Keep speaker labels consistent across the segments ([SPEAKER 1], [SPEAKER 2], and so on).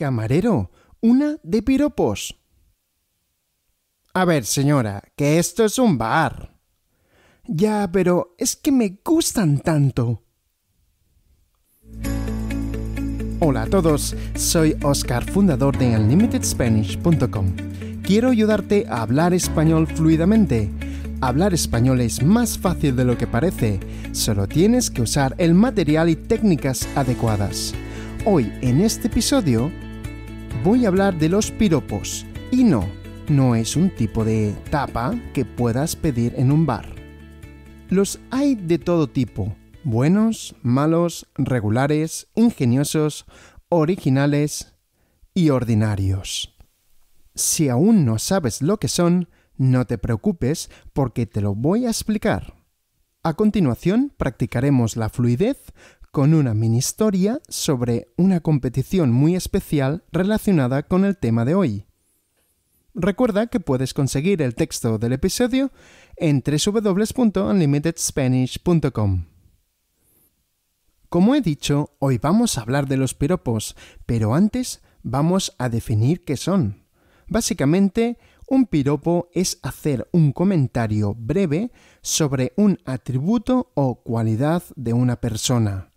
[SPEAKER 1] Camarero, una de piropos. A ver, señora, que esto es un bar. Ya, pero es que me gustan tanto. Hola a todos, soy Oscar, fundador de UnlimitedSpanish.com. Quiero ayudarte a hablar español fluidamente. Hablar español es más fácil de lo que parece, solo tienes que usar el material y técnicas adecuadas. Hoy, en este episodio, voy a hablar de los piropos. Y no, no es un tipo de tapa que puedas pedir en un bar. Los hay de todo tipo, buenos, malos, regulares, ingeniosos, originales y ordinarios. Si aún no sabes lo que son, no te preocupes porque te lo voy a explicar. A continuación practicaremos la fluidez con una mini historia sobre una competición muy especial relacionada con el tema de hoy. Recuerda que puedes conseguir el texto del episodio en www.unlimitedspanish.com. Como he dicho, hoy vamos a hablar de los piropos, pero antes vamos a definir qué son. Básicamente, un piropo es hacer un comentario breve sobre un atributo o cualidad de una persona.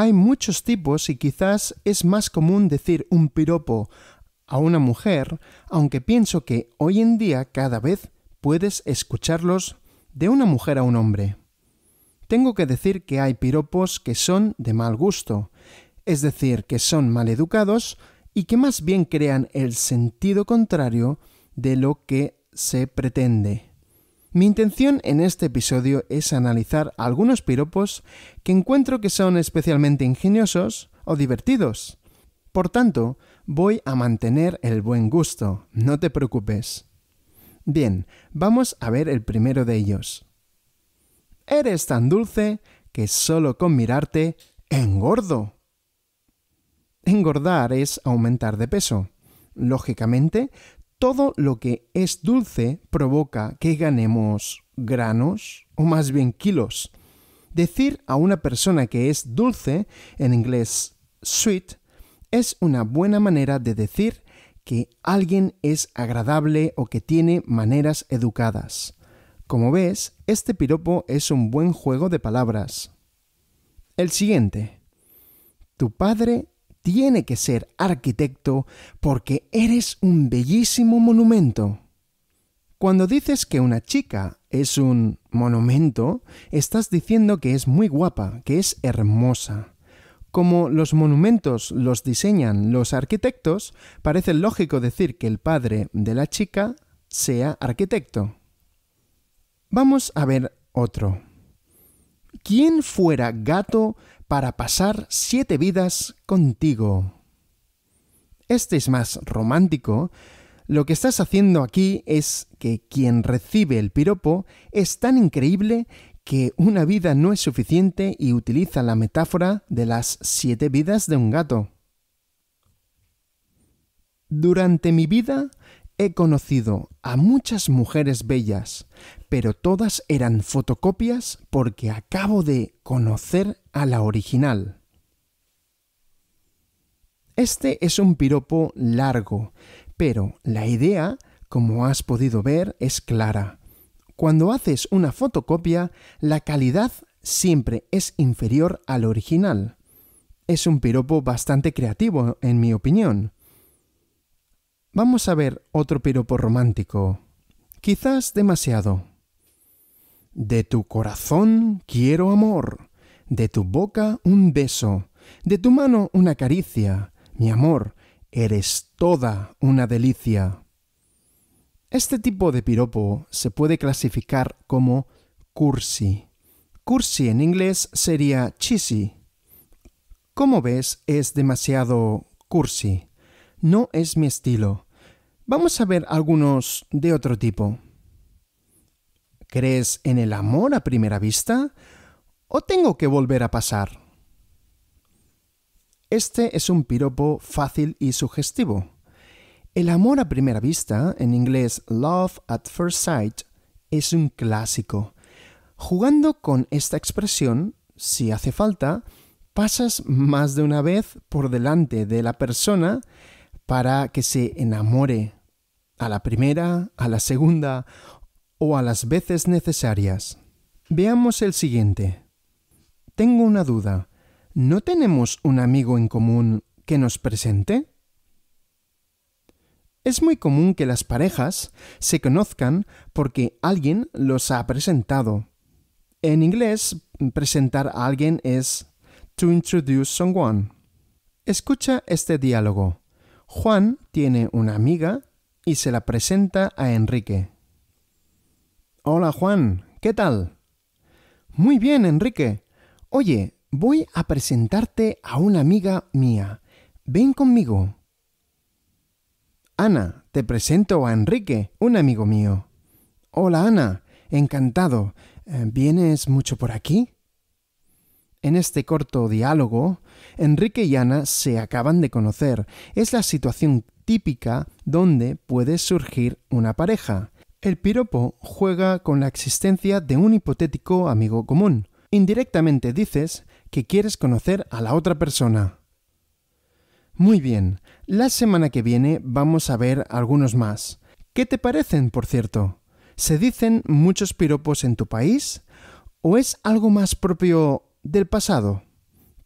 [SPEAKER 1] Hay muchos tipos y quizás es más común decir un piropo a una mujer, aunque pienso que hoy en día cada vez puedes escucharlos de una mujer a un hombre. Tengo que decir que hay piropos que son de mal gusto, es decir, que son mal educados y que más bien crean el sentido contrario de lo que se pretende. Mi intención en este episodio es analizar algunos piropos que encuentro que son especialmente ingeniosos o divertidos. Por tanto, voy a mantener el buen gusto, no te preocupes. Bien, vamos a ver el primero de ellos. Eres tan dulce que solo con mirarte engordo. Engordar es aumentar de peso. Lógicamente, todo lo que es dulce provoca que ganemos granos o más bien kilos. Decir a una persona que es dulce, en inglés sweet, es una buena manera de decir que alguien es agradable o que tiene maneras educadas. Como ves, este piropo es un buen juego de palabras. El siguiente. Tu padre tiene que ser arquitecto porque eres un bellísimo monumento. Cuando dices que una chica es un monumento, estás diciendo que es muy guapa, que es hermosa. Como los monumentos los diseñan los arquitectos, parece lógico decir que el padre de la chica sea arquitecto. Vamos a ver otro. ¿quién fuera gato para pasar siete vidas contigo? Este es más romántico. Lo que estás haciendo aquí es que quien recibe el piropo es tan increíble que una vida no es suficiente y utiliza la metáfora de las siete vidas de un gato. Durante mi vida He conocido a muchas mujeres bellas, pero todas eran fotocopias porque acabo de conocer a la original. Este es un piropo largo, pero la idea, como has podido ver, es clara. Cuando haces una fotocopia, la calidad siempre es inferior al original. Es un piropo bastante creativo, en mi opinión. Vamos a ver otro piropo romántico, quizás demasiado. De tu corazón quiero amor, de tu boca un beso, de tu mano una caricia, mi amor, eres toda una delicia. Este tipo de piropo se puede clasificar como cursi. Cursi en inglés sería cheesy. Como ves, es demasiado cursi. No es mi estilo. Vamos a ver algunos de otro tipo. ¿Crees en el amor a primera vista? ¿O tengo que volver a pasar? Este es un piropo fácil y sugestivo. El amor a primera vista, en inglés love at first sight, es un clásico. Jugando con esta expresión, si hace falta, pasas más de una vez por delante de la persona para que se enamore a la primera, a la segunda o a las veces necesarias. Veamos el siguiente. Tengo una duda. ¿No tenemos un amigo en común que nos presente? Es muy común que las parejas se conozcan porque alguien los ha presentado. En inglés, presentar a alguien es to introduce someone. Escucha este diálogo. Juan tiene una amiga y se la presenta a Enrique. Hola Juan, ¿qué tal? Muy bien, Enrique. Oye, voy a presentarte a una amiga mía. Ven conmigo. Ana, te presento a Enrique, un amigo mío. Hola Ana, encantado. Eh, ¿Vienes mucho por aquí? En este corto diálogo, Enrique y Ana se acaban de conocer. Es la situación típica donde puede surgir una pareja. El piropo juega con la existencia de un hipotético amigo común. Indirectamente dices que quieres conocer a la otra persona. Muy bien, la semana que viene vamos a ver algunos más. ¿Qué te parecen, por cierto? ¿Se dicen muchos piropos en tu país? ¿O es algo más propio del pasado?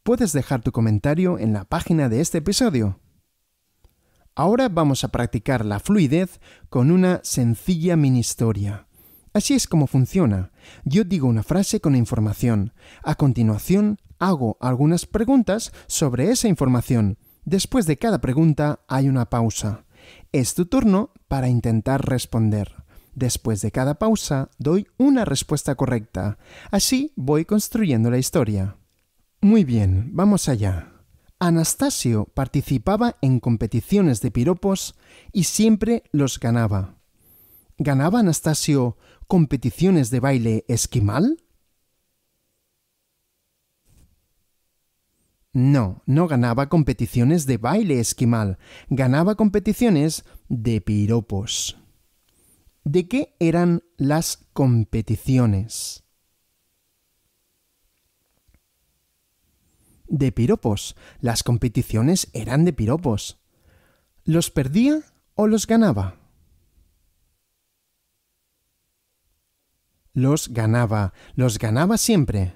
[SPEAKER 1] Puedes dejar tu comentario en la página de este episodio. Ahora vamos a practicar la fluidez con una sencilla mini historia. Así es como funciona. Yo digo una frase con información. A continuación, hago algunas preguntas sobre esa información. Después de cada pregunta hay una pausa. Es tu turno para intentar responder. Después de cada pausa doy una respuesta correcta. Así voy construyendo la historia. Muy bien, vamos allá. Anastasio participaba en competiciones de piropos y siempre los ganaba. ¿Ganaba Anastasio competiciones de baile esquimal? No, no ganaba competiciones de baile esquimal, ganaba competiciones de piropos. ¿De qué eran las competiciones? de piropos. Las competiciones eran de piropos. ¿Los perdía o los ganaba? Los ganaba, los ganaba siempre.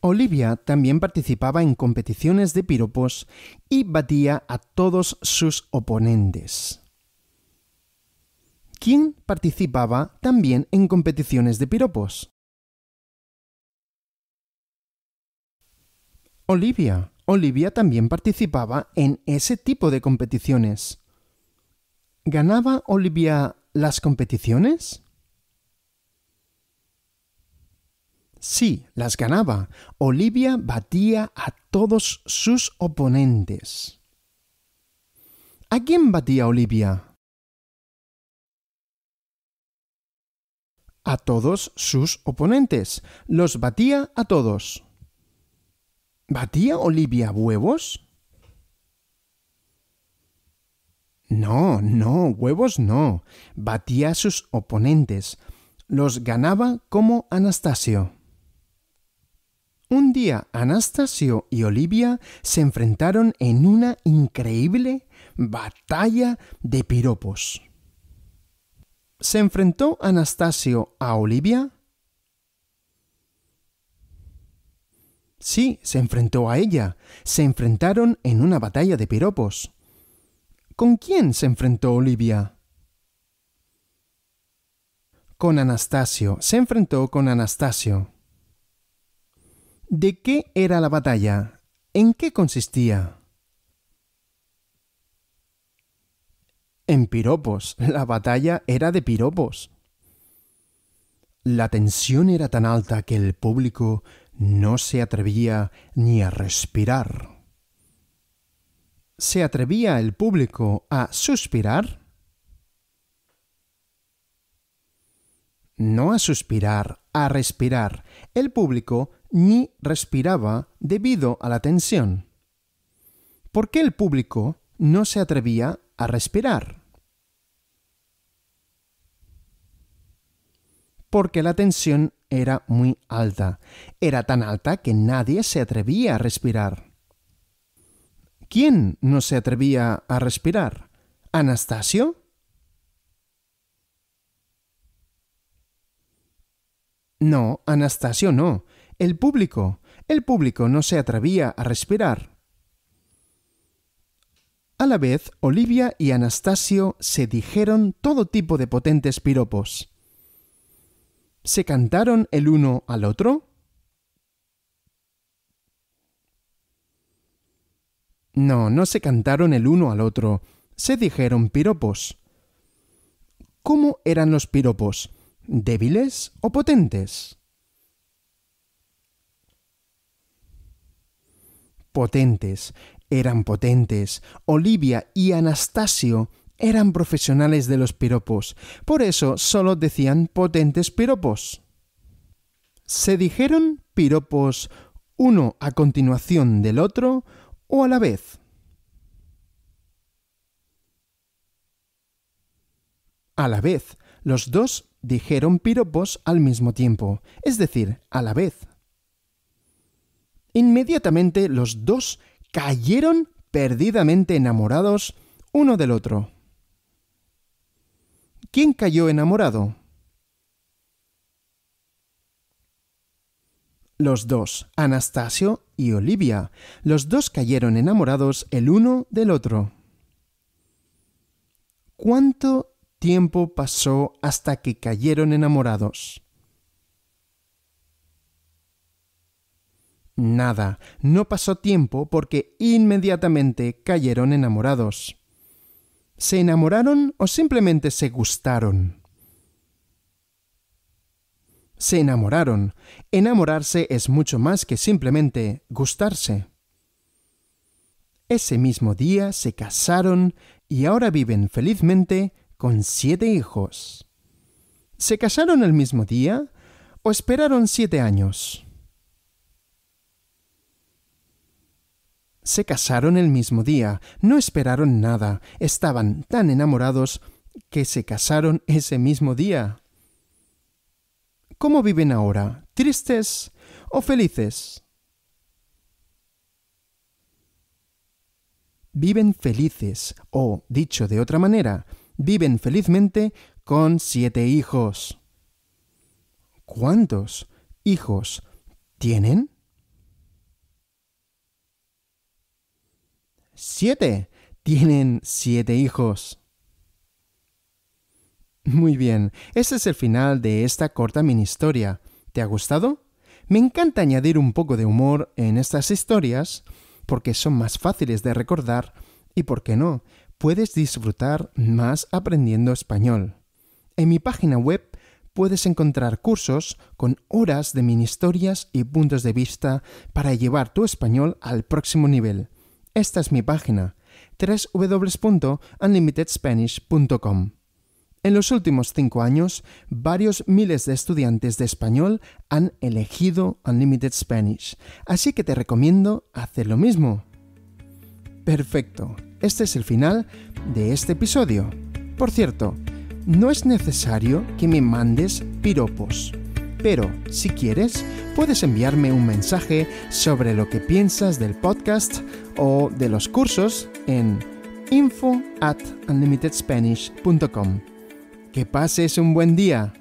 [SPEAKER 1] Olivia también participaba en competiciones de piropos y batía a todos sus oponentes. ¿Quién participaba también en competiciones de piropos? Olivia. Olivia también participaba en ese tipo de competiciones. ¿Ganaba Olivia las competiciones? Sí, las ganaba. Olivia batía a todos sus oponentes. ¿A quién batía Olivia? A todos sus oponentes. Los batía a todos. ¿Batía Olivia huevos? No, no, huevos no. Batía a sus oponentes. Los ganaba como Anastasio. Un día Anastasio y Olivia se enfrentaron en una increíble batalla de piropos. Se enfrentó Anastasio a Olivia Sí, se enfrentó a ella. Se enfrentaron en una batalla de piropos. ¿Con quién se enfrentó Olivia? Con Anastasio. Se enfrentó con Anastasio. ¿De qué era la batalla? ¿En qué consistía? En piropos. La batalla era de piropos. La tensión era tan alta que el público no se atrevía ni a respirar. ¿Se atrevía el público a suspirar? No a suspirar, a respirar. El público ni respiraba debido a la tensión. ¿Por qué el público no se atrevía a respirar? Porque la tensión era muy alta. Era tan alta que nadie se atrevía a respirar. ¿Quién no se atrevía a respirar? ¿Anastasio? No, Anastasio no. El público. El público no se atrevía a respirar. A la vez, Olivia y Anastasio se dijeron todo tipo de potentes piropos se cantaron el uno al otro? No, no se cantaron el uno al otro, se dijeron piropos. ¿Cómo eran los piropos? ¿Débiles o potentes? Potentes, eran potentes. Olivia y Anastasio eran profesionales de los piropos, por eso solo decían potentes piropos. Se dijeron piropos uno a continuación del otro o a la vez. A la vez, los dos dijeron piropos al mismo tiempo, es decir, a la vez. Inmediatamente los dos cayeron perdidamente enamorados uno del otro. ¿Quién cayó enamorado? Los dos, Anastasio y Olivia, los dos cayeron enamorados el uno del otro. ¿Cuánto tiempo pasó hasta que cayeron enamorados? Nada, no pasó tiempo porque inmediatamente cayeron enamorados. ¿Se enamoraron o simplemente se gustaron? Se enamoraron. Enamorarse es mucho más que simplemente gustarse. Ese mismo día se casaron y ahora viven felizmente con siete hijos. ¿Se casaron el mismo día o esperaron siete años? Se casaron el mismo día, no esperaron nada, estaban tan enamorados que se casaron ese mismo día. ¿Cómo viven ahora? ¿Tristes o felices? Viven felices, o, dicho de otra manera, viven felizmente con siete hijos. ¿Cuántos hijos tienen? siete. Tienen siete hijos. Muy bien, este es el final de esta corta mini historia. ¿Te ha gustado? Me encanta añadir un poco de humor en estas historias porque son más fáciles de recordar y, ¿por qué no?, puedes disfrutar más aprendiendo español. En mi página web puedes encontrar cursos con horas de mini historias y puntos de vista para llevar tu español al próximo nivel. Esta es mi página, www.unlimitedspanish.com. En los últimos cinco años, varios miles de estudiantes de español han elegido Unlimited Spanish, así que te recomiendo hacer lo mismo. Perfecto, este es el final de este episodio. Por cierto, no es necesario que me mandes piropos. Pero, si quieres, puedes enviarme un mensaje sobre lo que piensas del podcast o de los cursos en info at unlimitedspanish.com. Que pases un buen día.